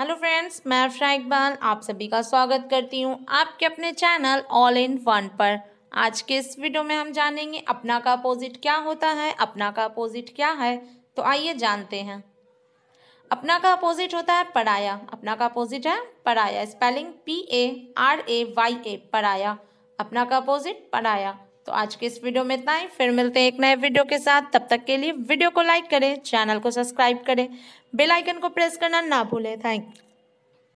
hello friends मैं अफरा इकबाल आप सभी का स्वागत करती हूँ आपके अपने चैनल ऑल इन वन पर आज के इस वीडियो में हम जानेंगे अपना का अपोजिट क्या होता है अपना का अपोजिट क्या है तो आइए जानते हैं अपना का अपोजिट होता है पराया अपना का अपोजिट है पराया spelling P A R A Y A पराया अपना का अपोजिट पढ़ाया तो आज के इस वीडियो में इतना ही फिर मिलते हैं एक नए वीडियो के साथ तब तक के लिए वीडियो को लाइक करें चैनल को सब्सक्राइब करें बेल आइकन को प्रेस करना ना भूलें थैंक